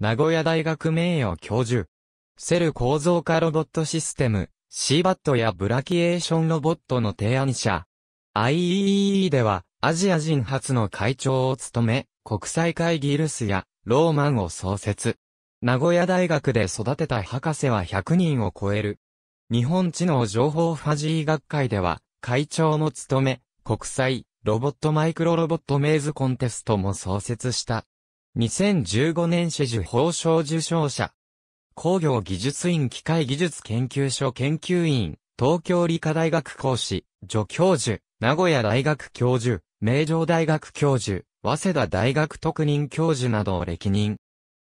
名古屋大学名誉教授、セル構造化ロボットシステム、シーバットやブラキエーションロボットの提案者、IEEE では、アジア人初の会長を務め、国際会議ルスや、ローマンを創設。名古屋大学で育てた博士は100人を超える。日本知能情報ファジー学会では、会長も務め、国際、ロボットマイクロロボットメイズコンテストも創設した。2015年紫受報章受賞者。工業技術院機械技術研究所研究員、東京理科大学講師、助教授、名古屋大学教授、名城大学教授、早稲田大学特任教授などを歴任。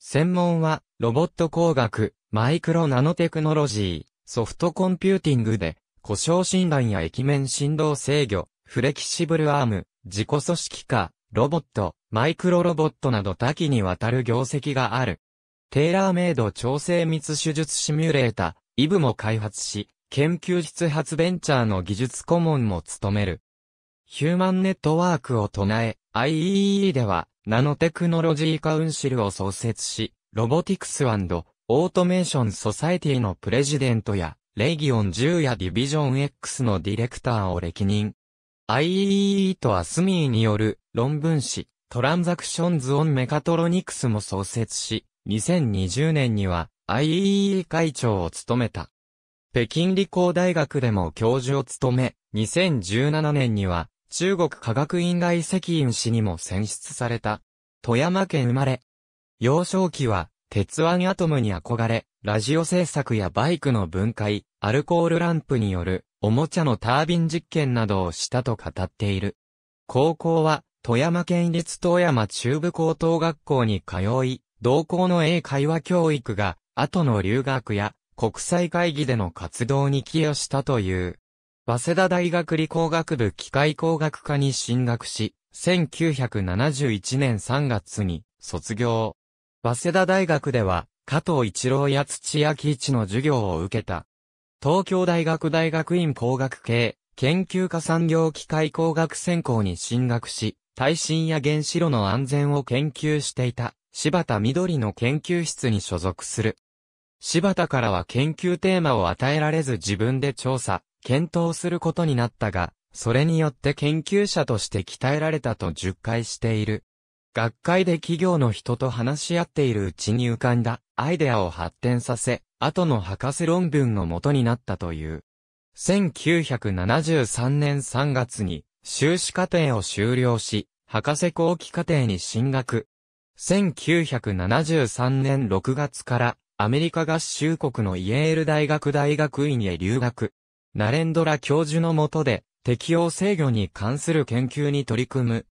専門は、ロボット工学、マイクロナノテクノロジー、ソフトコンピューティングで、故障診断や液面振動制御、フレキシブルアーム、自己組織化、ロボット、マイクロロボットなど多岐にわたる業績がある。テーラーメイド調整密手術シミュレータ、イブも開発し、研究室発ベンチャーの技術顧問も務める。ヒューマンネットワークを唱え、i e e では、ナノテクノロジーカウンシルを創設し、ロボティクスオートメーションソサエティのプレジデントや、レギオン10やディビジョン X のディレクターを歴任。IEEE とアスミーによる論文誌トランザクションズ・オン・メカトロニクスも創設し、2020年には IEEE 会長を務めた。北京理工大学でも教授を務め、2017年には中国科学院外責院士にも選出された。富山県生まれ。幼少期は鉄腕アトムに憧れ、ラジオ制作やバイクの分解、アルコールランプによるおもちゃのタービン実験などをしたと語っている。高校は、富山県立富山中部高等学校に通い、同校の英会話教育が、後の留学や国際会議での活動に寄与したという。早稲田大学理工学部機械工学科に進学し、1971年3月に卒業。早稲田大学では、加藤一郎や土屋一の授業を受けた。東京大学大学院工学系、研究科産業機械工学専攻に進学し、耐震や原子炉の安全を研究していた、柴田緑の研究室に所属する。柴田からは研究テーマを与えられず自分で調査、検討することになったが、それによって研究者として鍛えられたと述回している。学会で企業の人と話し合っているうちに浮かんだアイデアを発展させ、後の博士論文の元になったという。1973年3月に修士課程を修了し、博士後期課程に進学。1973年6月からアメリカ合衆国のイエール大学大学院へ留学。ナレンドラ教授のもとで適応制御に関する研究に取り組む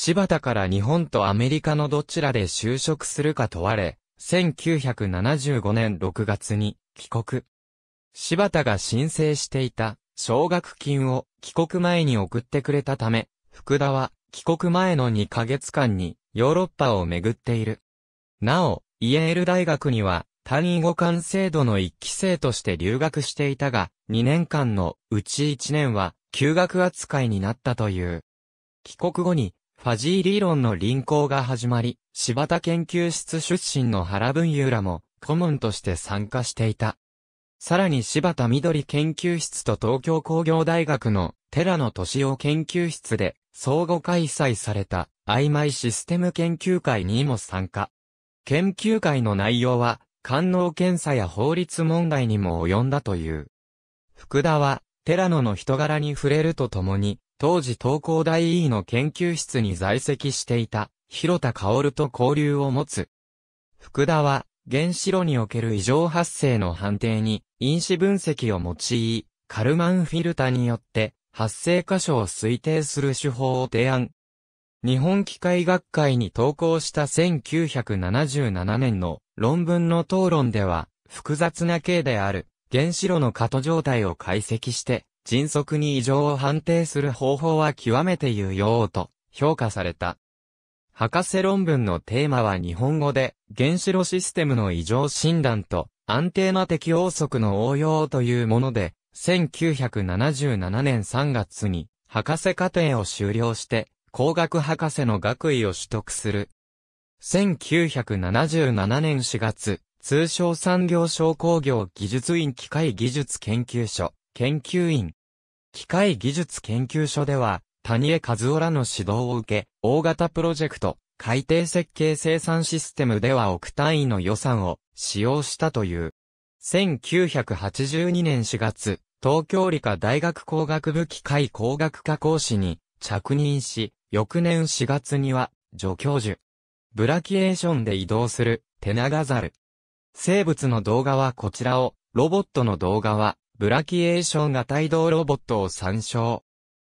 柴田から日本とアメリカのどちらで就職するか問われ、1975年6月に帰国。柴田が申請していた奨学金を帰国前に送ってくれたため、福田は帰国前の2ヶ月間にヨーロッパを巡っている。なお、イエール大学には単位互換制度の1期生として留学していたが、2年間のうち1年は休学扱いになったという。帰国後にファジー理論の輪行が始まり、柴田研究室出身の原文雄らも顧問として参加していた。さらに柴田緑研究室と東京工業大学の寺野敏夫研究室で相互開催された曖昧システム研究会にも参加。研究会の内容は、官能検査や法律問題にも及んだという。福田は、寺野の人柄に触れるとともに、当時東工大 E の研究室に在籍していた、広田薫と交流を持つ。福田は、原子炉における異常発生の判定に、因子分析を用い、カルマンフィルタによって、発生箇所を推定する手法を提案。日本機械学会に投稿した1977年の論文の討論では、複雑な形である原子炉の過渡状態を解析して、迅速に異常を判定する方法は極めて有用と評価された。博士論文のテーマは日本語で原子炉システムの異常診断と安定な適応則の応用というもので、1977年3月に博士課程を修了して工学博士の学位を取得する。1977年4月、通商産業商工業技術院機械技術研究所、研究員、機械技術研究所では、谷江和夫らの指導を受け、大型プロジェクト、海底設計生産システムでは億単位の予算を使用したという。1982年4月、東京理科大学工学部機械工学科講師に着任し、翌年4月には助教授。ブラキエーションで移動するテナガザル。生物の動画はこちらを、ロボットの動画はブラキエーション型移動ロボットを参照。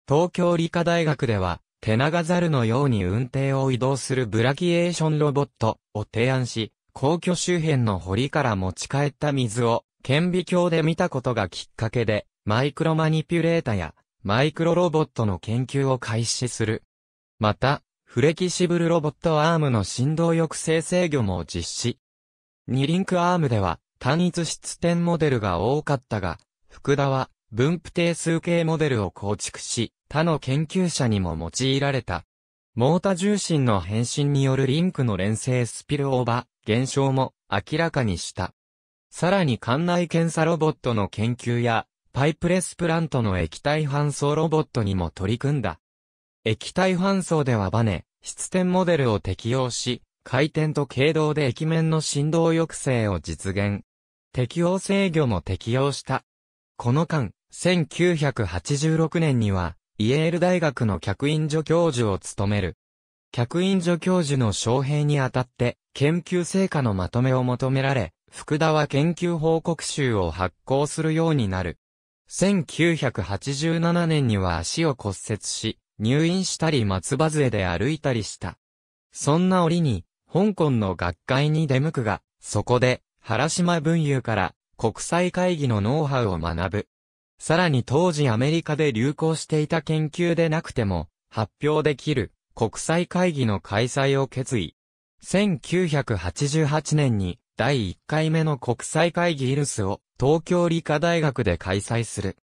東京理科大学では、テナガザルのように運転を移動するブラキエーションロボットを提案し、皇居周辺の堀から持ち帰った水を顕微鏡で見たことがきっかけで、マイクロマニピュレータやマイクロロボットの研究を開始する。また、フレキシブルロボットアームの振動抑制制御も実施。二リンクアームでは単一質点モデルが多かったが、福田は分布定数形モデルを構築し、他の研究者にも用いられた。モータ重心の変身によるリンクの連成スピルオーバー、現象も明らかにした。さらに館内検査ロボットの研究や、パイプレスプラントの液体搬送ロボットにも取り組んだ。液体搬送ではバネ、質点モデルを適用し、回転と軽動で液面の振動抑制を実現。適応制御も適用した。この間、1986年には、イエール大学の客員助教授を務める。客員助教授の招聘にあたって、研究成果のまとめを求められ、福田は研究報告集を発行するようになる。1987年には足を骨折し、入院したり松葉杖で歩いたりした。そんな折に、香港の学会に出向くが、そこで、原島文雄から、国際会議のノウハウを学ぶ。さらに当時アメリカで流行していた研究でなくても、発表できる国際会議の開催を決意。1988年に第1回目の国際会議イルスを東京理科大学で開催する。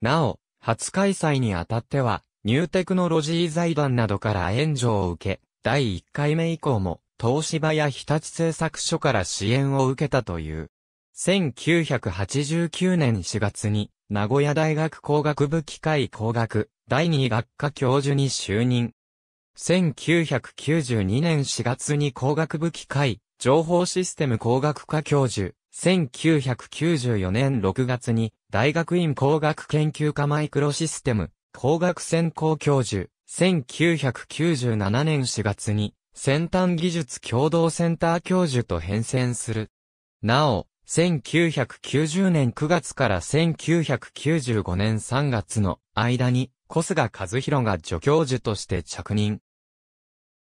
なお、初開催にあたっては、ニューテクノロジー財団などから援助を受け、第1回目以降も東芝や日立製作所から支援を受けたという。1989年4月に、名古屋大学工学部機械工学第2学科教授に就任。1992年4月に工学部機械情報システム工学科教授。1994年6月に大学院工学研究科マイクロシステム工学専攻教授。1997年4月に先端技術共同センター教授と変遷する。なお、1990年9月から1995年3月の間に、小菅和弘が助教授として着任。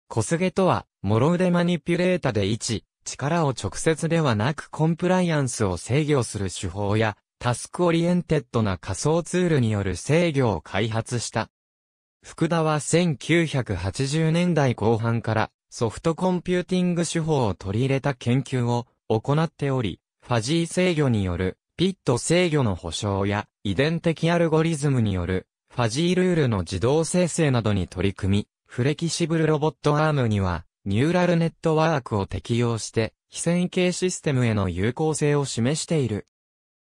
小菅とは、諸腕マニピュレータで1、力を直接ではなくコンプライアンスを制御する手法や、タスクオリエンテッドな仮想ツールによる制御を開発した。福田は1980年代後半からソフトコンピューティング手法を取り入れた研究を行っており、ファジー制御による、ピット制御の保証や、遺伝的アルゴリズムによる、ファジールールの自動生成などに取り組み、フレキシブルロボットアームには、ニューラルネットワークを適用して、非線形システムへの有効性を示している。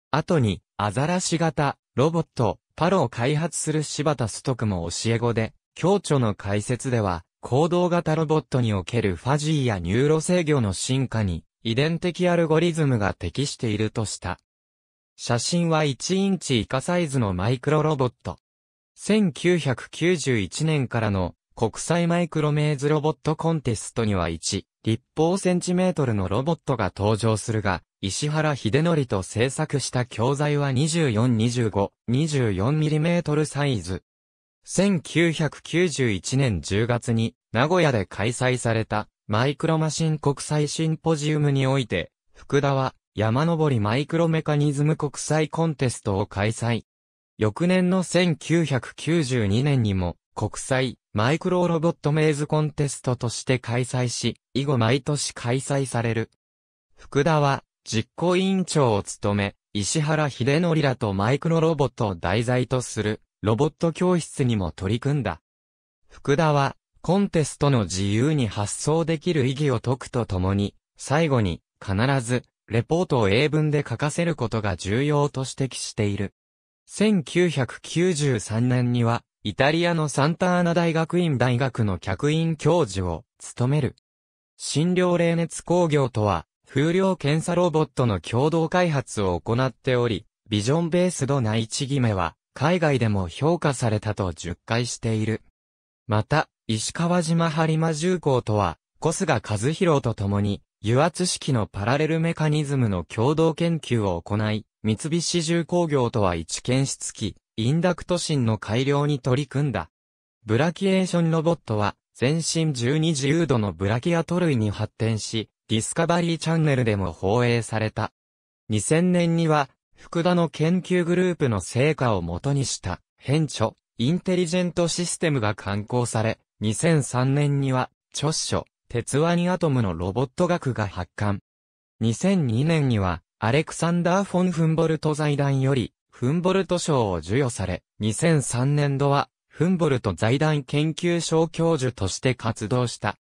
後に、アザラシ型、ロボット、パロを開発する柴田ストクも教え子で、教著の解説では、行動型ロボットにおけるファジーやニューロ制御の進化に、遺伝的アルゴリズムが適しているとした。写真は1インチ以下サイズのマイクロロボット。1991年からの国際マイクロメイズロボットコンテストには1、立方センチメートルのロボットが登場するが、石原秀則と制作した教材は2425、24mm サイズ。1991年10月に名古屋で開催されたマイクロマシン国際シンポジウムにおいて、福田は山登りマイクロメカニズム国際コンテストを開催。翌年の1992年にも国際マイクロロボットメイズコンテストとして開催し、以後毎年開催される。福田は実行委員長を務め、石原秀則らとマイクロロボットを題材とするロボット教室にも取り組んだ。福田はコンテストの自由に発想できる意義を解くとともに、最後に、必ず、レポートを英文で書かせることが重要と指摘している。1993年には、イタリアのサンタアナ大学院大学の客員教授を務める。診療冷熱工業とは、風量検査ロボットの共同開発を行っており、ビジョンベースドな一義決めは、海外でも評価されたと10回している。また、石川島播磨重工とは、小菅和弘と共に、油圧式のパラレルメカニズムの共同研究を行い、三菱重工業とは一検出機、インダクト芯の改良に取り組んだ。ブラキエーションロボットは、全身12自由度のブラキアト類に発展し、ディスカバリーチャンネルでも放映された。2000年には、福田の研究グループの成果をもとにした、変著、インテリジェントシステムが刊行され、2003年には、著書、鉄腕アトムのロボット学が発刊。2002年には、アレクサンダー・フォン・フンボルト財団より、フンボルト賞を授与され、2003年度は、フンボルト財団研究賞教授として活動した。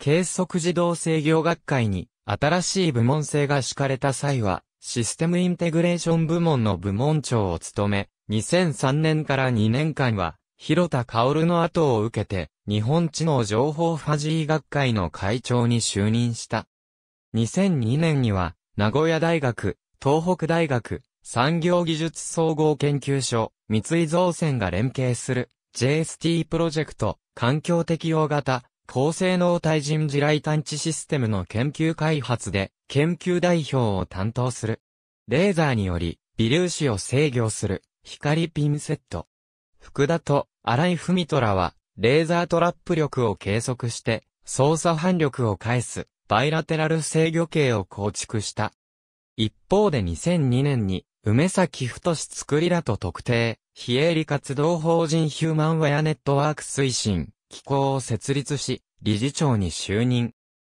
計測自動制御学会に、新しい部門性が敷かれた際は、システムインテグレーション部門の部門長を務め、2003年から2年間は、広田薫の後を受けて、日本知能情報ファジー学会の会長に就任した。2002年には、名古屋大学、東北大学、産業技術総合研究所、三井造船が連携する JST プロジェクト、環境適用型、高性能対人地雷探知システムの研究開発で、研究代表を担当する。レーザーにより、微粒子を制御する、光ピンセット。福田と荒井文虎は、レーザートラップ力を計測して、操作反力を返す、バイラテラル制御系を構築した。一方で2002年に、梅崎太作りだと特定、非営利活動法人ヒューマンウェアネットワーク推進、機構を設立し、理事長に就任。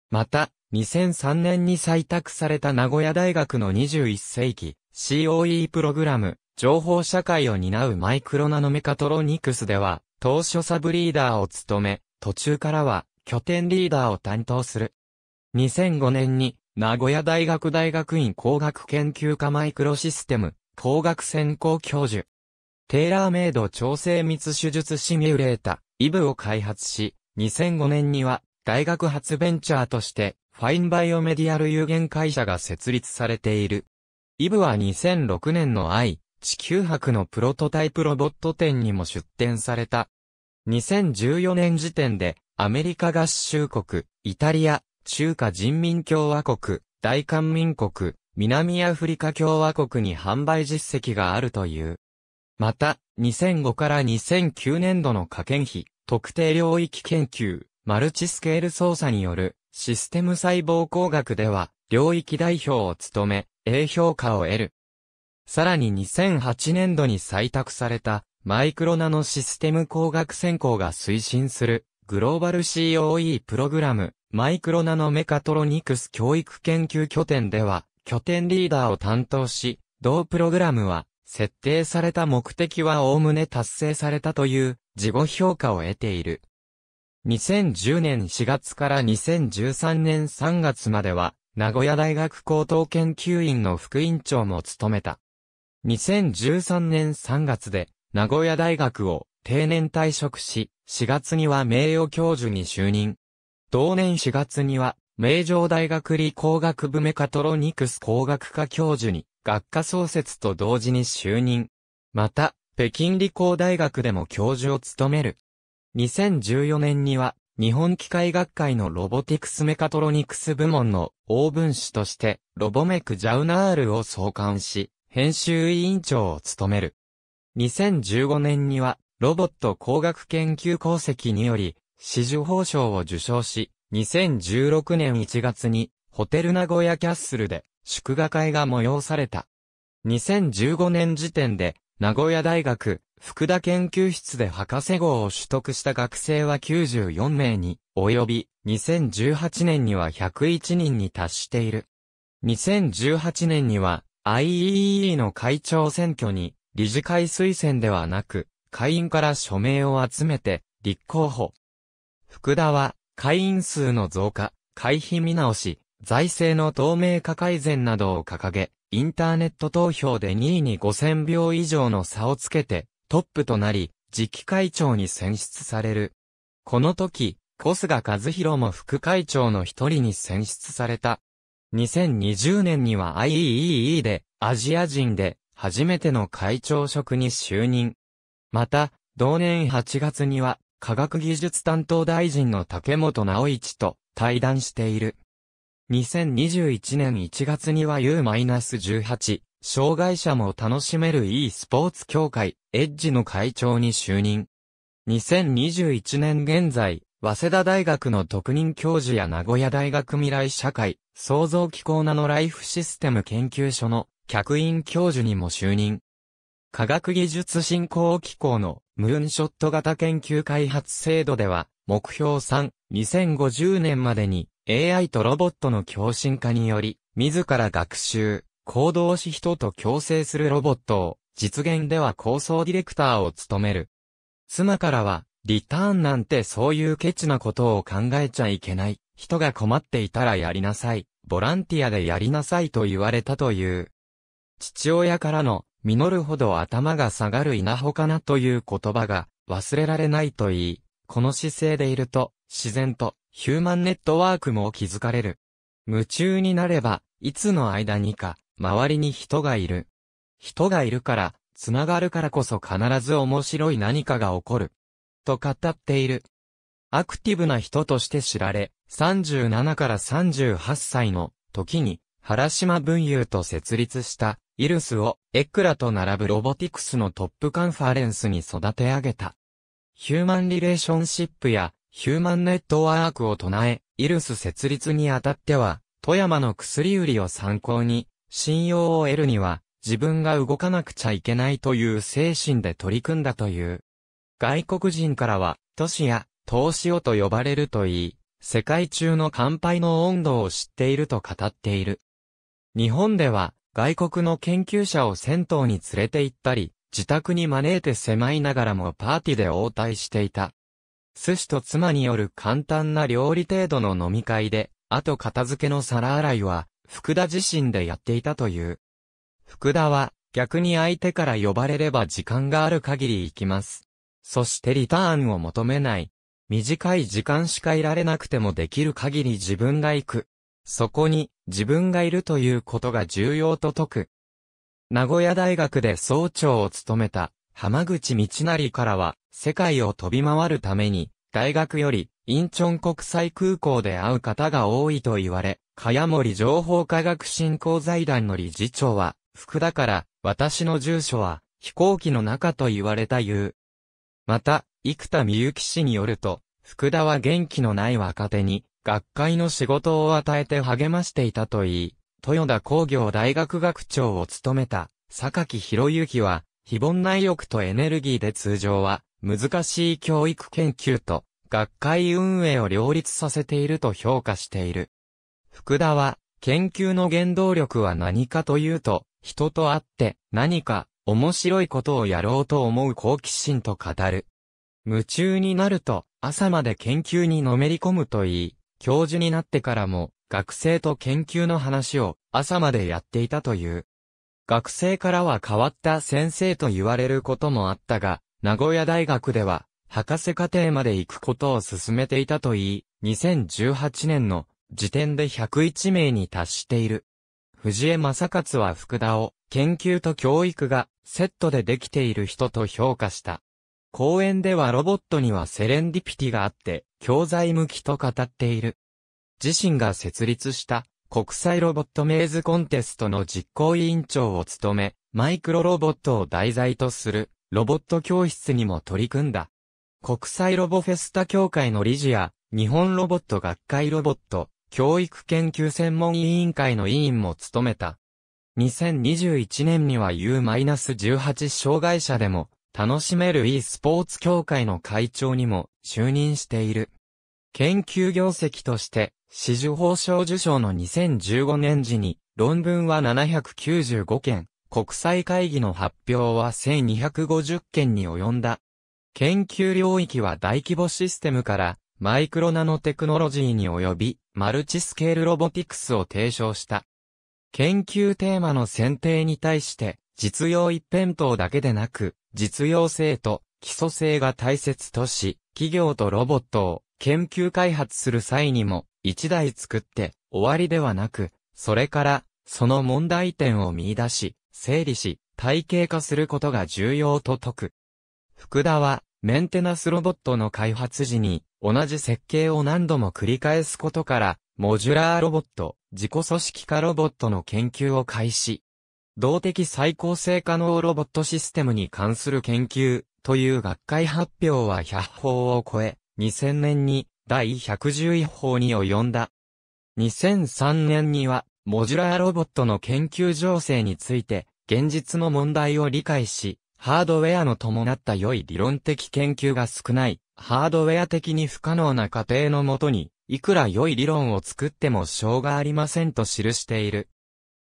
また、2003年に採択された名古屋大学の21世紀 COE プログラム、情報社会を担うマイクロナノメカトロニクスでは、当初サブリーダーを務め、途中からは拠点リーダーを担当する。2005年に名古屋大学大学院工学研究科マイクロシステム工学専攻教授。テーラーメイド調整密手術シミュレータ、イブを開発し、2005年には大学発ベンチャーとしてファインバイオメディアル有限会社が設立されている。イブは2006年の愛、地球博のプロトタイプロボット展にも出展された。2014年時点で、アメリカ合衆国、イタリア、中華人民共和国、大韓民国、南アフリカ共和国に販売実績があるという。また、2005から2009年度の科研費、特定領域研究、マルチスケール操作によるシステム細胞工学では、領域代表を務め、A 評価を得る。さらに2008年度に採択された、マイクロナノシステム工学専攻が推進する、グローバル COE プログラム、マイクロナノメカトロニクス教育研究拠点では、拠点リーダーを担当し、同プログラムは、設定された目的はおおむね達成されたという、自己評価を得ている。2010年4月から2013年3月までは、名古屋大学高等研究院の副院長も務めた。2013年3月で、名古屋大学を定年退職し、4月には名誉教授に就任。同年4月には、名城大学理工学部メカトロニクス工学科教授に、学科創設と同時に就任。また、北京理工大学でも教授を務める。2014年には、日本機械学会のロボティクスメカトロニクス部門の応分子として、ロボメクジャウナールを創刊し、編集委員長を務める。2015年には、ロボット工学研究功績により、紫綬褒章を受賞し、2016年1月に、ホテル名古屋キャッスルで、祝賀会が催された。2015年時点で、名古屋大学、福田研究室で博士号を取得した学生は94名に、及び、2018年には101人に達している。2018年には、IEE の会長選挙に、理事会推薦ではなく、会員から署名を集めて、立候補。福田は、会員数の増加、会費見直し、財政の透明化改善などを掲げ、インターネット投票で2位に5000票以上の差をつけて、トップとなり、次期会長に選出される。この時、小菅和弘も副会長の一人に選出された。2020年には IEEE で、アジア人で、初めての会長職に就任。また、同年8月には、科学技術担当大臣の竹本直一と対談している。2021年1月には U-18、障害者も楽しめる e スポーツ協会、エッジの会長に就任。2021年現在、早稲田大学の特任教授や名古屋大学未来社会、創造機構ナのライフシステム研究所の客員教授にも就任。科学技術振興機構のムーンショット型研究開発制度では、目標3、2050年までに AI とロボットの共振化により、自ら学習、行動し人と共生するロボットを、実現では構想ディレクターを務める。妻からは、リターンなんてそういうケチなことを考えちゃいけない。人が困っていたらやりなさい。ボランティアでやりなさいと言われたという。父親からの、実るほど頭が下がる稲穂かなという言葉が忘れられないと言い、この姿勢でいると、自然とヒューマンネットワークも築かれる。夢中になれば、いつの間にか、周りに人がいる。人がいるから、つながるからこそ必ず面白い何かが起こる。と語っている。アクティブな人として知られ、37から38歳の時に原島文雄と設立したイルスをエクラと並ぶロボティクスのトップカンファレンスに育て上げた。ヒューマンリレーションシップやヒューマンネットワークを唱え、イルス設立にあたっては、富山の薬売りを参考に、信用を得るには、自分が動かなくちゃいけないという精神で取り組んだという。外国人からは、都市や、投資をと呼ばれるといい、世界中の乾杯の温度を知っていると語っている。日本では、外国の研究者を銭湯に連れて行ったり、自宅に招いて狭いながらもパーティーで応対していた。寿司と妻による簡単な料理程度の飲み会で、後片付けの皿洗いは、福田自身でやっていたという。福田は、逆に相手から呼ばれれば時間がある限り行きます。そしてリターンを求めない。短い時間しかいられなくてもできる限り自分が行く。そこに自分がいるということが重要と説く。名古屋大学で総長を務めた浜口道成からは世界を飛び回るために大学よりインチョン国際空港で会う方が多いと言われ、茅森情報科学振興財団の理事長は、福だから、私の住所は、飛行機の中と言われた言う。また、生田美幸氏によると、福田は元気のない若手に、学会の仕事を与えて励ましていたといい、豊田工業大学学長を務めた、榊博之は、非凡な意欲とエネルギーで通常は、難しい教育研究と、学会運営を両立させていると評価している。福田は、研究の原動力は何かというと、人と会って何か面白いことをやろうと思う好奇心と語る。夢中になると、朝まで研究にのめり込むといい、教授になってからも、学生と研究の話を朝までやっていたという。学生からは変わった先生と言われることもあったが、名古屋大学では、博士課程まで行くことを進めていたといい、2018年の時点で101名に達している。藤江正勝は福田を、研究と教育が、セットでできている人と評価した。講演ではロボットにはセレンディピティがあって、教材向きと語っている。自身が設立した、国際ロボットメイズコンテストの実行委員長を務め、マイクロロボットを題材とする、ロボット教室にも取り組んだ。国際ロボフェスタ協会の理事や、日本ロボット学会ロボット、教育研究専門委員会の委員も務めた。2021年には U-18 障害者でも楽しめる e スポーツ協会の会長にも就任している。研究業績として、紫綬褒章受賞の2015年時に、論文は795件、国際会議の発表は1250件に及んだ。研究領域は大規模システムからマイクロナノテクノロジーに及び、マルチスケールロボティクスを提唱した。研究テーマの選定に対して、実用一辺倒だけでなく、実用性と基礎性が大切とし、企業とロボットを研究開発する際にも、一台作って終わりではなく、それから、その問題点を見出し、整理し、体系化することが重要と説く。福田は、メンテナスロボットの開発時に、同じ設計を何度も繰り返すことから、モジュラーロボット、自己組織化ロボットの研究を開始。動的最高性可能ロボットシステムに関する研究という学会発表は100法を超え、2000年に第111法に及んだ。2003年には、モジュラーロボットの研究情勢について、現実の問題を理解し、ハードウェアの伴った良い理論的研究が少ない、ハードウェア的に不可能な過程のもとに、いくら良い理論を作ってもうがありませんと記している。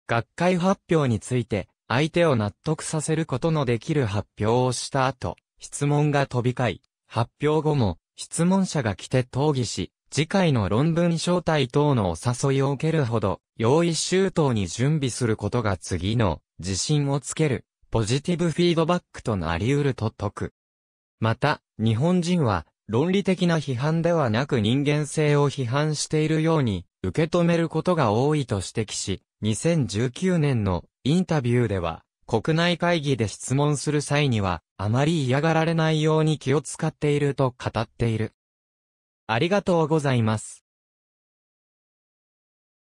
学会発表について、相手を納得させることのできる発表をした後、質問が飛び交い、発表後も、質問者が来て討議し、次回の論文招待等のお誘いを受けるほど、用意周到に準備することが次の、自信をつける、ポジティブフィードバックとなり得ると説く。また、日本人は、論理的な批判ではなく人間性を批判しているように、受け止めることが多いと指摘し、2019年のインタビューでは、国内会議で質問する際には、あまり嫌がられないように気を使っていると語っている。ありがとうございます。